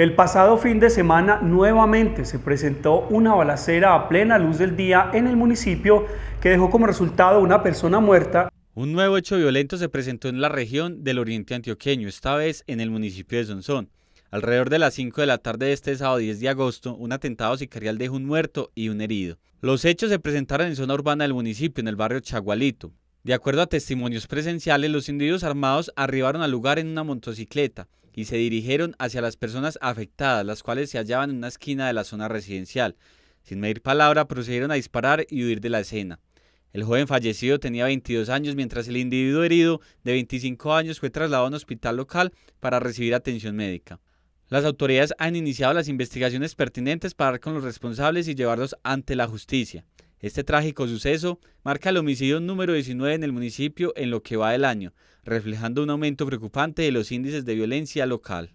El pasado fin de semana nuevamente se presentó una balacera a plena luz del día en el municipio que dejó como resultado una persona muerta. Un nuevo hecho violento se presentó en la región del oriente antioqueño, esta vez en el municipio de Sonsón. Alrededor de las 5 de la tarde de este sábado 10 de agosto, un atentado sicarial dejó un muerto y un herido. Los hechos se presentaron en zona urbana del municipio, en el barrio Chagualito. De acuerdo a testimonios presenciales, los individuos armados arribaron al lugar en una motocicleta y se dirigieron hacia las personas afectadas, las cuales se hallaban en una esquina de la zona residencial. Sin medir palabra, procedieron a disparar y huir de la escena. El joven fallecido tenía 22 años, mientras el individuo herido de 25 años fue trasladado a un hospital local para recibir atención médica. Las autoridades han iniciado las investigaciones pertinentes para dar con los responsables y llevarlos ante la justicia. Este trágico suceso marca el homicidio número 19 en el municipio en lo que va del año, reflejando un aumento preocupante de los índices de violencia local.